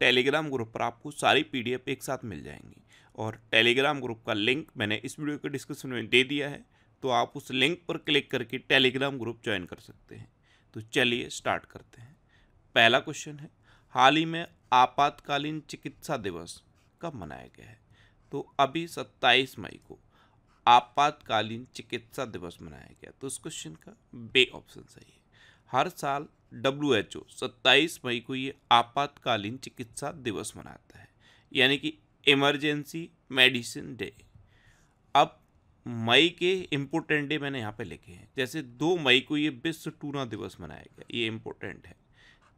Telegram group पर आपको सारी पीडीएफ एक साथ मिल जाएंगी और टेलीग्राम ग्रुप का लिंक मैंने इस वीडियो के डिस्क्रिप्शन में दे दिया है तो आप उस लिंक पर क्लिक करके टेलीग्राम ग्रुप ज्वाइन कर सकते हैं तो चलिए स्टार्ट करते हैं पहला क्वेश्चन है हाल ही में आपातकालीन चिकित्सा दिवस कब मनाया गया है तो अभी 27 मई को आपातकालीन चिकित्सा दिवस मनाया गया तो इस क्वेश्चन का बे ऑप्शन सही है हर साल डब्ल्यू एच ओ सत्ताईस मई को ये आपातकालीन चिकित्सा दिवस मनाता है यानी कि इमरजेंसी मेडिसिन डे अब मई के इम्पोर्टेंट डे मैंने यहाँ पे लिखे हैं जैसे दो मई को ये विश्व टूना दिवस मनाया गया ये इम्पोर्टेंट है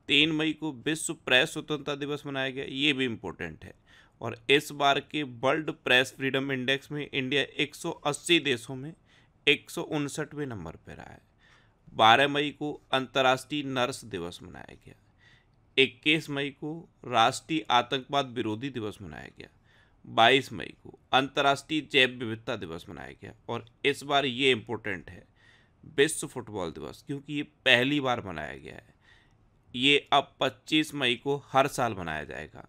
तीन मई को विश्व प्रेस स्वतंत्रता दिवस मनाया गया ये भी इम्पोर्टेंट है और इस बार के वर्ल्ड प्रेस फ्रीडम इंडेक्स में इंडिया 180 देशों में एक नंबर पर रहा है 12 मई को अंतर्राष्ट्रीय नर्स दिवस मनाया गया 21 मई को राष्ट्रीय आतंकवाद विरोधी दिवस मनाया गया 22 मई को अंतर्राष्ट्रीय जैव विविधता दिवस मनाया गया और इस बार ये इम्पोर्टेंट है विश्व फुटबॉल दिवस क्योंकि ये पहली बार मनाया गया है ये अब 25 मई को हर साल मनाया जाएगा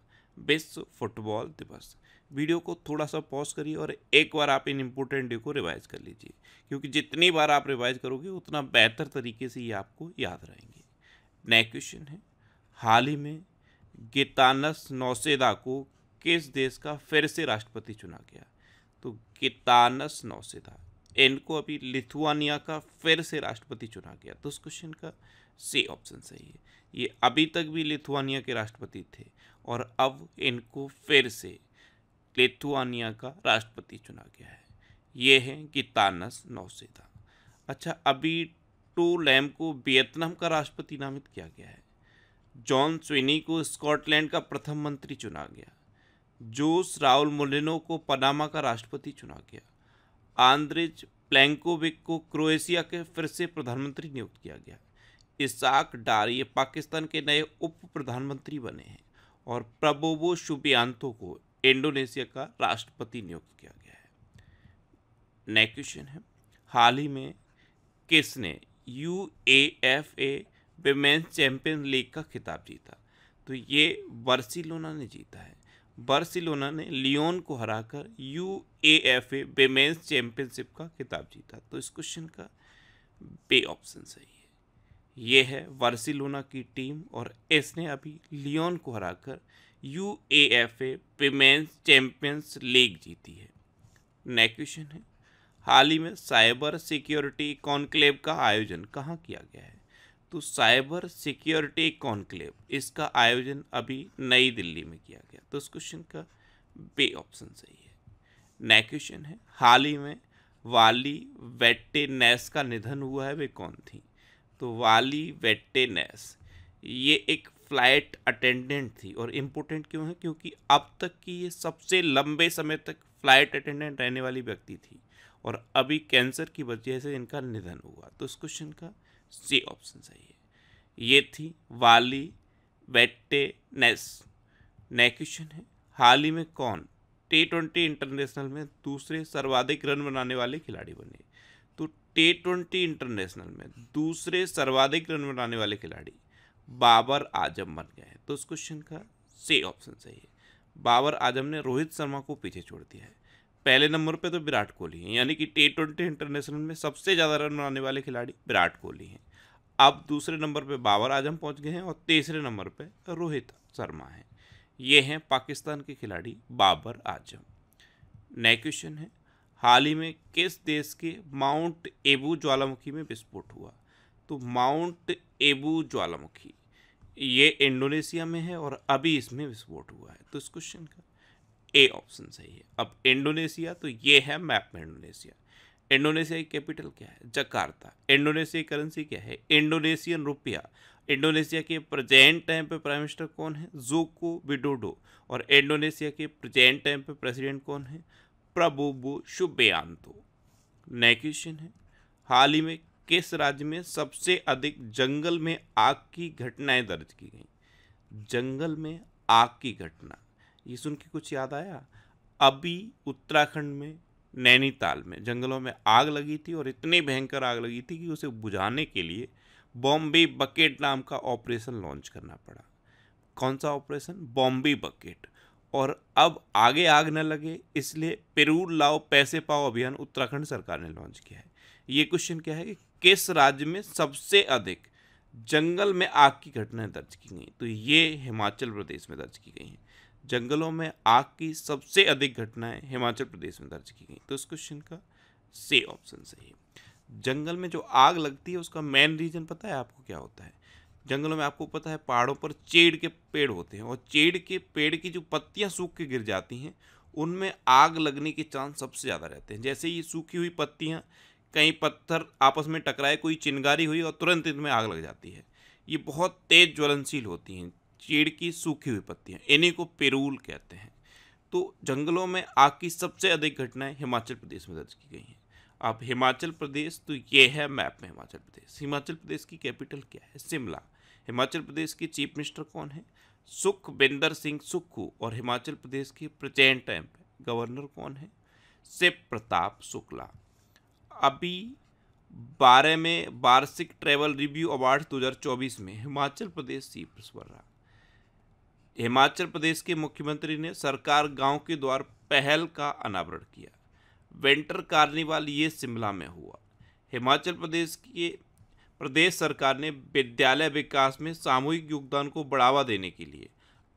विश्व फुटबॉल दिवस वीडियो को थोड़ा सा पॉज करिए और एक बार आप इन इम्पोर्टेंट डे को रिवाइज़ कर लीजिए क्योंकि जितनी बार आप रिवाइज करोगे उतना बेहतर तरीके से ये आपको याद रहेंगे नेक्स्ट क्वेश्चन है हाल ही में गीतानस नौसेदा को किस देश का फिर से राष्ट्रपति चुना गया तो गितानस नौसेदा इनको अभी लिथुआनिया का फिर से राष्ट्रपति चुना गया तो उस क्वेश्चन का सी ऑप्शन सही है ये अभी तक भी लिथुआनिया के राष्ट्रपति थे और अब इनको फिर से लेथुआनिया का राष्ट्रपति चुना गया है ये है कि तानस नौसेदा अच्छा अभी टू लैम को वियतनाम का राष्ट्रपति नामित किया गया है जॉन स्विनी को स्कॉटलैंड का प्रथम मंत्री चुना गया जोस राउल मोलिनो को पनामा का राष्ट्रपति चुना गया आंद्रिज प्लैंकोविक को क्रोएशिया के फिर से प्रधानमंत्री नियुक्त किया गया इसाक डार ये पाकिस्तान के नए उप प्रधानमंत्री बने हैं और प्रबोबो शुभियांतो को इंडोनेशिया का राष्ट्रपति नियुक्त किया गया है नेक्स्ट क्वेश्चन है हाल ही में किसने U A F A women's champion league का खिताब जीता तो ये बर्सिलोना ने जीता है बर्सिलोना ने लियोन को हराकर U A F A women's championship का खिताब जीता तो इस क्वेश्चन का बे ऑप्शन सही है ये है बर्सिलोना की टीम और इसने अभी लियोन को हराकर U A F A women's champions league जीती है नेक्स्ट क्वेश्चन है हाल ही में साइबर सिक्योरिटी कॉन्क्लेव का आयोजन कहाँ किया गया है तो साइबर सिक्योरिटी कॉन्क्लेव इसका आयोजन अभी नई दिल्ली में किया गया तो इस क्वेश्चन का बे ऑप्शन सही है नेक्स्ट क्वेश्चन है हाल ही में वाली वेट्टेनेस का निधन हुआ है वे कौन थी तो वाली वेट्टेनेस ये एक फ्लाइट अटेंडेंट थी और इम्पोर्टेंट क्यों है क्योंकि अब तक की ये सबसे लंबे समय तक फ्लाइट अटेंडेंट रहने वाली व्यक्ति थी और अभी कैंसर की वजह से इनका निधन हुआ तो इस क्वेश्चन का सी ऑप्शन सही है ये थी वाली वेट्टेनेस नए क्वेश्चन है हाल ही में कौन टी ट्वेंटी इंटरनेशनल में दूसरे सर्वाधिक रन बनाने वाले खिलाड़ी बने तो टी ट्वेंटी इंटरनेशनल में दूसरे सर्वाधिक रन बनाने वाले खिलाड़ी बाबर आजम बन गए तो इस क्वेश्चन का सी ऑप्शन सही है बाबर आजम ने रोहित शर्मा को पीछे छोड़ दिया है पहले नंबर पे तो विराट कोहली हैं यानी कि टी ट्वेंटी इंटरनेशनल में सबसे ज़्यादा रन बनाने वाले खिलाड़ी विराट कोहली हैं अब दूसरे नंबर पे बाबर आजम पहुंच गए हैं और तीसरे नंबर पे रोहित शर्मा हैं ये हैं पाकिस्तान के खिलाड़ी बाबर आजम नए क्वेश्चन है हाल ही में किस देश के माउंट एबू ज्वालामुखी में विस्फोट हुआ तो माउंट एबू ज्वालामुखी ये इंडोनेशिया में है और अभी इसमें विस्फोट हुआ है तो इस क्वेश्चन का ए ऑप्शन सही है अब इंडोनेशिया तो ये है मैप में इंडोनेशिया इंडोनेशिया की कैपिटल क्या है जकार्ता इंडोनेशिया की करेंसी क्या है इंडोनेशियन रुपया इंडोनेशिया के प्रेजेंट टाइम पे प्राइम मिनिस्टर कौन है जोको विडोडो और इंडोनेशिया के प्रेजेंट टाइम पे प्रेसिडेंट कौन है प्रबोबो शुभ नया क्वेश्चन है हाल ही में किस राज्य में सबसे अधिक जंगल में आग की घटनाएं दर्ज की गई जंगल में आग की घटना ये सुन के कुछ याद आया अभी उत्तराखंड में नैनीताल में जंगलों में आग लगी थी और इतनी भयंकर आग लगी थी कि उसे बुझाने के लिए बॉम्बे बकेट नाम का ऑपरेशन लॉन्च करना पड़ा कौन सा ऑपरेशन बॉम्बे बकेट और अब आगे आग न लगे इसलिए पेरू लाओ पैसे पाओ अभियान उत्तराखंड सरकार ने लॉन्च किया है ये क्वेश्चन क्या है कि किस राज्य में सबसे अधिक जंगल में आग की घटनाएं दर्ज की गई तो ये हिमाचल प्रदेश में दर्ज की गई हैं जंगलों में आग की सबसे अधिक घटनाएं हिमाचल प्रदेश में दर्ज की गई तो इस क्वेश्चन का से ऑप्शन सही है जंगल में जो आग लगती है उसका मेन रीज़न पता है आपको क्या होता है जंगलों में आपको पता है पहाड़ों पर चेड़ के पेड़ होते हैं और चेड़ के पेड़ की जो पत्तियां सूख के गिर जाती हैं उनमें आग लगने के चांस सबसे ज़्यादा रहते हैं जैसे ये सूखी हुई पत्तियाँ कहीं पत्थर आपस में टकराए कोई चिनगारी हुई और तुरंत इनमें आग लग जाती है ये बहुत तेज ज्वलनशील होती हैं चीड़ की सूखी हुई पत्तियाँ इन्हीं को पेरूल कहते हैं तो जंगलों में आग की सबसे अधिक घटनाएं हिमाचल प्रदेश में दर्ज की गई हैं अब हिमाचल प्रदेश तो ये है मैप में हिमाचल प्रदेश हिमाचल प्रदेश की कैपिटल क्या है शिमला हिमाचल प्रदेश की चीफ मिनिस्टर कौन है सुखबिंदर सिंह सुक्खू और हिमाचल प्रदेश के प्रचैन टाइम गवर्नर कौन है शिव प्रताप शुक्ला अभी बारह में वार्षिक ट्रैवल रिव्यू अवार्ड 2024 में हिमाचल प्रदेश सी पर रहा हिमाचल प्रदेश के मुख्यमंत्री ने सरकार गांव के द्वार पहल का अनावरण किया विंटर कार्निवाल ये शिमला में हुआ हिमाचल प्रदेश के प्रदेश सरकार ने विद्यालय विकास में सामूहिक योगदान को बढ़ावा देने के लिए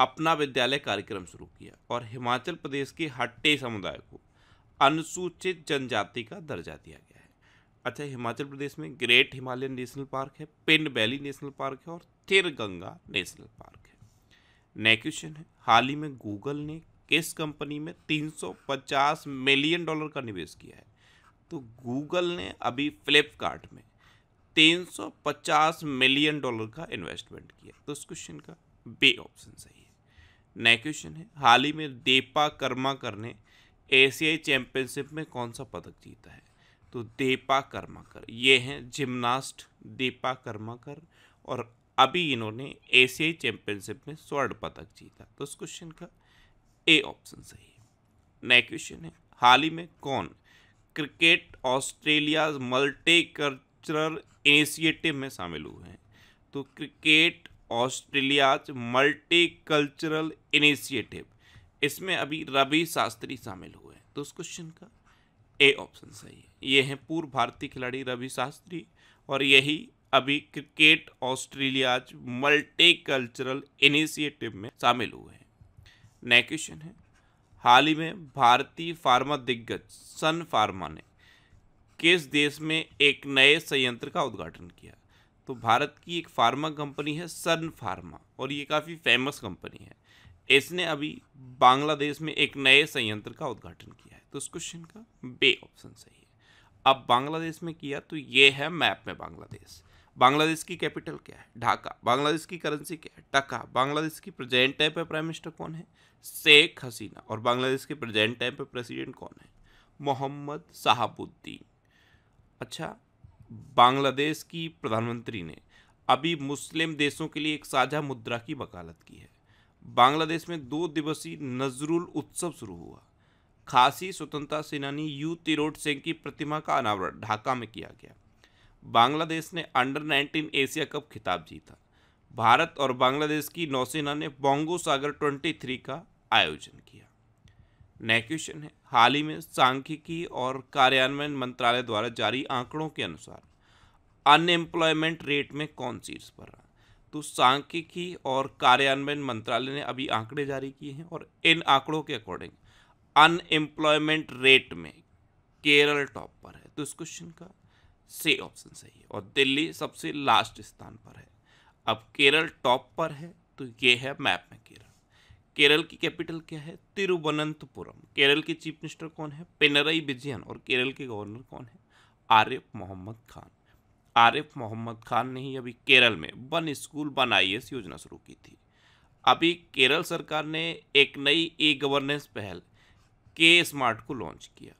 अपना विद्यालय कार्यक्रम शुरू किया और हिमाचल प्रदेश के हट्टे समुदाय को अनुसूचित जनजाति का दर्जा दिया गया अच्छा हिमाचल प्रदेश में ग्रेट हिमालयन नेशनल पार्क है पेन वैली नेशनल पार्क है और गंगा नेशनल पार्क है नेक्स्ट क्वेश्चन है हाल ही में गूगल ने किस कंपनी में 350 मिलियन डॉलर का निवेश किया है तो गूगल ने अभी फ्लिपकार्ट में 350 मिलियन डॉलर का इन्वेस्टमेंट किया तो इस क्वेश्चन का बे ऑप्शन सही है नेक्स्ट क्वेश्चन है हाल ही में देपा कर्मा ने एशियाई चैंपियनशिप में कौन सा पदक जीता है तो दीपा कर्माकर ये हैं जिमनास्ट दीपा कर्माकर और अभी इन्होंने एशियाई चैंपियनशिप में स्वर्ण पदक जीता तो उस क्वेश्चन का ए ऑप्शन सही है नया क्वेश्चन है हाल ही में कौन cricket Australia multi cultural initiative में शामिल हुए हैं तो cricket Australia multi cultural initiative इसमें अभी रवि शास्त्री शामिल हुए हैं तो उस क्वेश्चन का ए ऑप्शन सही है ये हैं पूर्व भारतीय खिलाड़ी रवि शास्त्री और यही अभी cricket Australia multi cultural initiative में शामिल हुए हैं नए क्वेश्चन है हाल ही में भारतीय फार्मा दिग्गज सन फार्मा ने किस देश में एक नए संयंत्र का उद्घाटन किया तो भारत की एक फार्मा कंपनी है सन फार्मा और ये काफ़ी फेमस कंपनी है इसने अभी बांग्लादेश में एक नए संयंत्र का उद्घाटन किया तो इस क्वेश्चन का बे ऑप्शन सही है अब बांग्लादेश में किया तो ये है मैप में बांग्लादेश बांग्लादेश की कैपिटल क्या है ढाका बांग्लादेश की करेंसी क्या है टका बांग्लादेश की प्रेजेंट टाइम पे प्राइम मिनिस्टर कौन है शेख हसीना और बांग्लादेश के प्रेजेंट टाइम पे प्रेसिडेंट कौन है मोहम्मद साहबुद्दीन अच्छा बांग्लादेश की प्रधानमंत्री ने अभी मुस्लिम देशों के लिए एक साझा मुद्रा की वकालत की है बांग्लादेश में दो दिवसीय नजरुल उत्सव शुरू हुआ खासी स्वतंत्रता सेनानी यू तिरोट सिंह की प्रतिमा का अनावरण ढाका में किया गया बांग्लादेश ने अंडर 19 एशिया कप खिताब जीता भारत और बांग्लादेश की नौसेना ने बोंगो सागर 23 का आयोजन किया नेक्स्ट क्वेश्चन है हाल ही में सांख्यिकी और कार्यान्वयन मंत्रालय द्वारा जारी आंकड़ों के अनुसार अनएम्प्लॉयमेंट रेट में कौन शीर्ष पर रहा तो सांख्यिकी और कार्यान्वयन मंत्रालय ने अभी आंकड़े जारी किए हैं और इन आंकड़ों के अकॉर्डिंग अनएम्प्लॉयमेंट रेट में केरल टॉप पर है तो इस क्वेश्चन का से ऑप्शन सही है और दिल्ली सबसे लास्ट स्थान पर है अब केरल टॉप पर है तो ये है मैप में केरल केरल की कैपिटल क्या है तिरुवनंतपुरम केरल के चीफ मिनिस्टर कौन है पिनरई विजयन और केरल के गवर्नर कौन है आरिफ मोहम्मद खान आरिफ मोहम्मद खान ने ही अभी केरल में वन स्कूल वन आई योजना शुरू की थी अभी केरल सरकार ने एक नई ई गवर्नेंस पहल के स्मार्ट को लॉन्च किया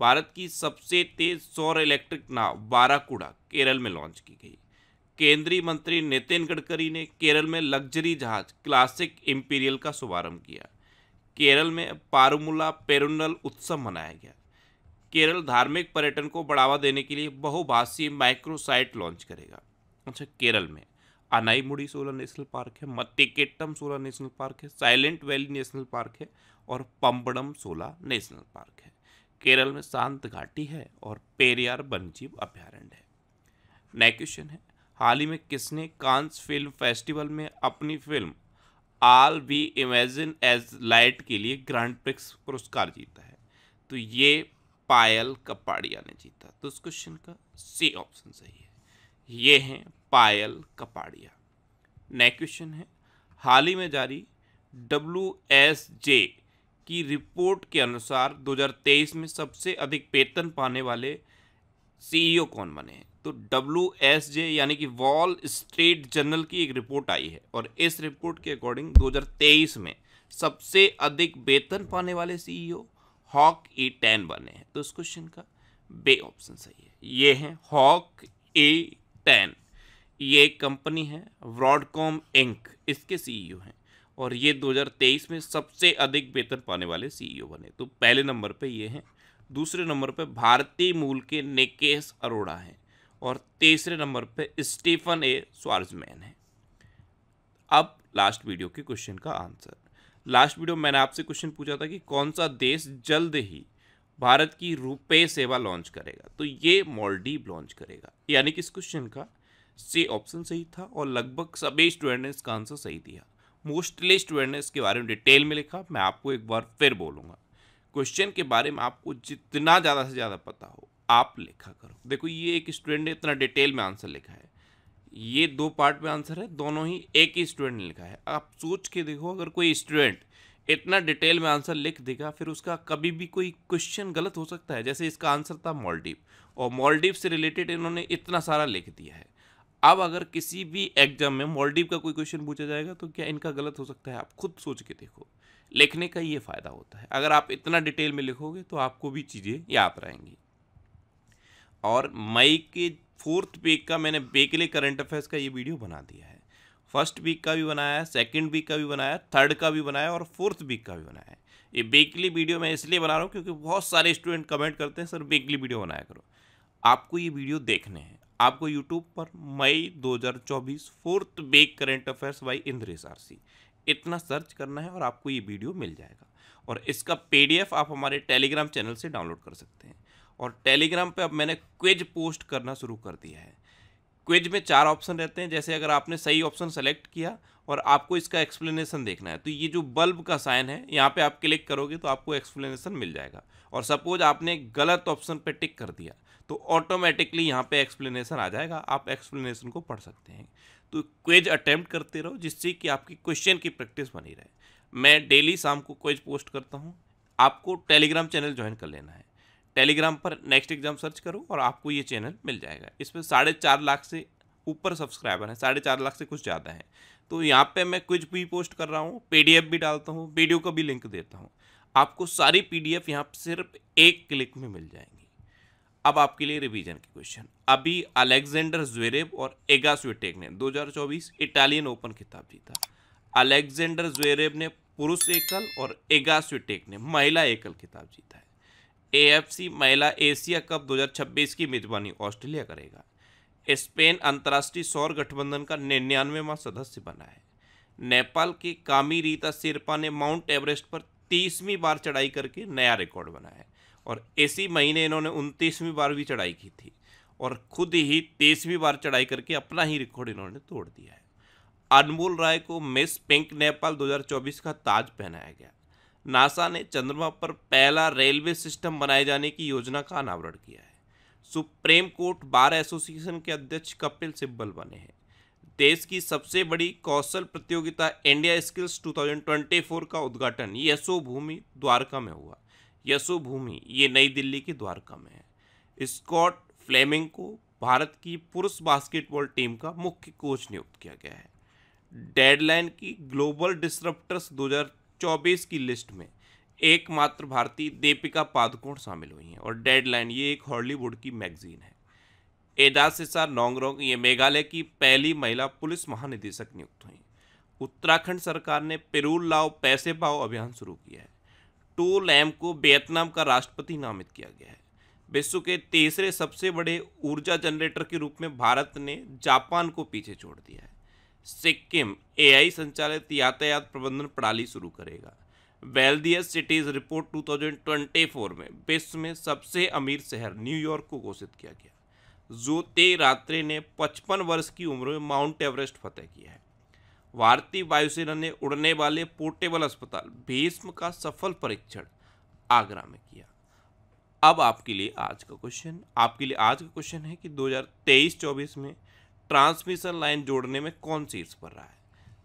भारत की सबसे तेज सौर इलेक्ट्रिक नाव बाराकूड़ा केरल में लॉन्च की गई केंद्रीय मंत्री नितिन गडकरी ने केरल में लग्जरी जहाज क्लासिक इम्पीरियल का शुभारंभ किया केरल में पारुमुला पेरुनल उत्सव मनाया गया केरल धार्मिक पर्यटन को बढ़ावा देने के लिए बहुभाषीय माइक्रोसाइट लॉन्च करेगा अच्छा केरल में अनाईमुड़ी सोलर नेशनल पार्क है मत्तिकेट्टम सोलर नेशनल पार्क है साइलेंट वैली नेशनल पार्क है और पम्बडम सोला नेशनल पार्क है केरल में शांत घाटी है और पेरियार वनजीव अभ्यारण्य है नए क्वेश्चन है हाल ही में किसने कांस फिल्म फेस्टिवल में अपनी film all we imagine as light के लिए ग्रैंड प्रिक्स पुरस्कार जीता है तो ये पायल कपाड़िया ने जीता तो इस क्वेश्चन का सी ऑप्शन सही है ये हैं पायल कपाड़िया नेक्स्ट क्वेश्चन है हाल ही में जारी डब्ल्यू एस जे की रिपोर्ट के अनुसार 2023 में सबसे अधिक वेतन पाने वाले सीईओ e कौन बने हैं तो डब्ल्यू एस जे यानी कि वॉल स्ट्रीट जर्नल की एक रिपोर्ट आई है और इस रिपोर्ट के अकॉर्डिंग 2023 में सबसे अधिक वेतन पाने वाले सीईओ हॉक ई टेन बने हैं तो इस क्वेश्चन का बे ऑप्शन सही है ये हैं हॉक ए टेन ये एक कंपनी है ब्रॉडकॉम इंक इसके सीईओ e हैं और ये 2023 में सबसे अधिक वेतन पाने वाले सीईओ e बने तो पहले नंबर पे ये हैं दूसरे नंबर पे भारतीय मूल के नेकेश अरोड़ा हैं और तीसरे नंबर पे स्टीफन ए स्वार्जमैन हैं अब लास्ट वीडियो के क्वेश्चन का आंसर लास्ट वीडियो मैंने आपसे क्वेश्चन पूछा था कि कौन सा देश जल्द ही भारत की रुपये सेवा लॉन्च करेगा तो ये मॉलडीव लॉन्च करेगा यानी कि इस क्वेश्चन का सी ऑप्शन सही था और लगभग सभी स्टूडेंट ने इसका आंसर सही दिया मोस्टली स्टूडेंट ने इसके बारे में डिटेल में लिखा मैं आपको एक बार फिर बोलूँगा क्वेश्चन के बारे में आपको जितना ज़्यादा से ज़्यादा पता हो आप लिखा करो देखो ये एक स्टूडेंट ने इतना डिटेल में आंसर लिखा है ये दो पार्ट में आंसर है दोनों ही एक ही स्टूडेंट ने लिखा है आप सोच के देखो अगर कोई स्टूडेंट इतना डिटेल में आंसर लिख देगा फिर उसका कभी भी कोई क्वेश्चन गलत हो सकता है जैसे इसका आंसर था मॉलडीव और मॉलडीव से रिलेटेड इन्होंने इतना सारा लिख दिया है अब अगर किसी भी एग्जाम में मॉलडीव का कोई क्वेश्चन पूछा जाएगा तो क्या इनका गलत हो सकता है आप खुद सोच के देखो लिखने का ये फ़ायदा होता है अगर आप इतना डिटेल में लिखोगे तो आपको भी चीज़ें याद रहेंगी और मई के फोर्थ वीक का मैंने बेकले करंट अफेयर्स का ये वीडियो बना दिया है फर्स्ट वीक का भी बनाया है सेकेंड वीक का भी बनाया थर्ड का भी बनाया और फोर्थ वीक का भी बनाया है ये बेकली वीडियो मैं इसलिए बना रहा हूँ क्योंकि बहुत सारे स्टूडेंट कमेंट करते हैं सर बेकली वीडियो बनाया करो आपको ये वीडियो देखने हैं आपको यूट्यूब पर मई 2024 फोर्थ बेग करेंट अफेयर्स बाई इंद्रेश सी इतना सर्च करना है और आपको ये वीडियो मिल जाएगा और इसका पी आप हमारे टेलीग्राम चैनल से डाउनलोड कर सकते हैं और टेलीग्राम पे अब मैंने क्विज पोस्ट करना शुरू कर दिया है क्विज में चार ऑप्शन रहते हैं जैसे अगर आपने सही ऑप्शन सेलेक्ट किया और आपको इसका एक्सप्लेनेशन देखना है तो ये जो बल्ब का साइन है यहाँ पे आप क्लिक करोगे तो आपको एक्सप्लेनेशन मिल जाएगा और सपोज आपने गलत ऑप्शन पर टिक कर दिया तो ऑटोमेटिकली यहाँ पे एक्सप्लेनेशन आ जाएगा आप एक्सप्लेनेशन को पढ़ सकते हैं तो क्वेज अटैम्प्ट करते रहो जिससे कि आपकी क्वेश्चन की प्रैक्टिस बनी रहे मैं डेली शाम को क्वेज पोस्ट करता हूँ आपको टेलीग्राम चैनल ज्वाइन कर लेना है टेलीग्राम पर नेक्स्ट एग्जाम सर्च करो और आपको ये चैनल मिल जाएगा इस पर साढ़े चार लाख से ऊपर सब्सक्राइबर हैं साढ़े चार लाख से कुछ ज़्यादा हैं तो यहाँ पे मैं कुछ भी पोस्ट कर रहा हूँ पीडीएफ भी डालता हूँ वीडियो का भी लिंक देता हूँ आपको सारी पीडीएफ यहाँ सिर्फ एक क्लिक में मिल जाएंगी अब आपके लिए रिवीजन के क्वेश्चन अभी अलेक्जेंडर ज्वेरेव और एगा स्वेटेक ने 2024 इटालियन ओपन खिताब जीता अलेक्जेंडर ज्वेरेव ने पुरुष एकल और एगा स्वेटेक ने महिला एकल खिताब जीता है ए महिला एशिया कप 2026 की मेजबानी ऑस्ट्रेलिया करेगा स्पेन अंतर्राष्ट्रीय सौर गठबंधन का निन्यानवेवा सदस्य बना है नेपाल के कामी रीता सिरपा ने माउंट एवरेस्ट पर तीसवीं बार चढ़ाई करके नया रिकॉर्ड बनाया है और इसी महीने इन्होंने उनतीसवीं बार भी चढ़ाई की थी और खुद ही तेईसवीं बार चढ़ाई करके अपना ही रिकॉर्ड इन्होंने तोड़ दिया है अनमोल राय को मिस पिंक नेपाल 2024 का ताज पहनाया गया नासा ने चंद्रमा पर पहला रेलवे सिस्टम बनाए जाने की योजना का अनावरण किया है सुप्रीम कोर्ट बार एसोसिएशन के अध्यक्ष कपिल सिब्बल बने हैं देश की सबसे बड़ी कौशल प्रतियोगिता इंडिया स्किल्स 2024 का उद्घाटन यशो भूमि द्वारका में हुआ यशोभूमि ये नई दिल्ली के द्वारका में है स्कॉट फ्लेमिंग को भारत की पुरुष बास्केटबॉल टीम का मुख्य कोच नियुक्त किया गया है डेडलाइन की ग्लोबल डिसरप्टर्स 2024 की लिस्ट में एकमात्र भारतीय दीपिका पादुकोण शामिल हुई हैं और डेडलाइन ये एक हॉलीवुड की मैगजीन है एडासिसा नोंगरोंग ये मेघालय की पहली महिला पुलिस महानिदेशक नियुक्त हुई उत्तराखंड सरकार ने पेरूल लाओ पैसे पाओ अभियान शुरू किया है टो लैम को वियतनाम का राष्ट्रपति नामित किया गया है विश्व के तीसरे सबसे बड़े ऊर्जा जनरेटर के रूप में भारत ने जापान को पीछे छोड़ दिया है सिक्किम एआई संचालित यातायात प्रबंधन प्रणाली शुरू करेगा वेल्दियस सिटीज रिपोर्ट 2024 में विश्व में सबसे अमीर शहर न्यूयॉर्क को घोषित किया गया जो रात्रे ने 55 वर्ष की उम्र में माउंट एवरेस्ट फतेह किया है भारतीय वायुसेना ने उड़ने वाले पोर्टेबल अस्पताल भीष्म का सफल परीक्षण आगरा में किया अब आपके लिए आज का क्वेश्चन आपके लिए आज का क्वेश्चन है कि 2023-24 में ट्रांसमिशन लाइन जोड़ने में कौन इस पर रहा है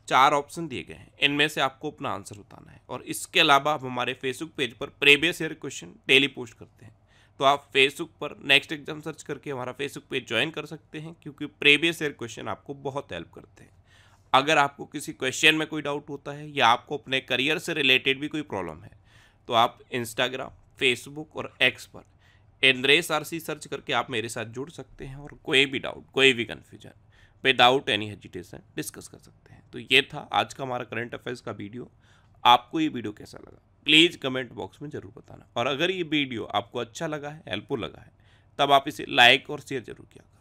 चार ऑप्शन दिए गए हैं इनमें से आपको अपना आंसर बताना है और इसके अलावा आप हमारे फेसबुक पेज पर previous year question daily post करते हैं तो आप फेसबुक पर नेक्स्ट एग्जाम सर्च करके हमारा फेसबुक पेज ज्वाइन कर सकते हैं क्योंकि प्रीवियस ईयर क्वेश्चन आपको बहुत हेल्प करते हैं अगर आपको किसी क्वेश्चन में कोई डाउट होता है या आपको अपने करियर से रिलेटेड भी कोई प्रॉब्लम है तो आप इंस्टाग्राम फेसबुक और एक्स पर इंद्रेस आर सर्च करके आप मेरे साथ जुड़ सकते हैं और कोई भी डाउट कोई भी confusion without any hesitation discuss कर सकते हैं तो ये था आज का हमारा करंट अफेयर्स का वीडियो आपको ये वीडियो कैसा लगा प्लीज़ कमेंट बॉक्स में ज़रूर बताना और अगर ये वीडियो आपको अच्छा लगा है हेल्पफुल लगा है तब आप इसे लाइक और शेयर जरूर किया करो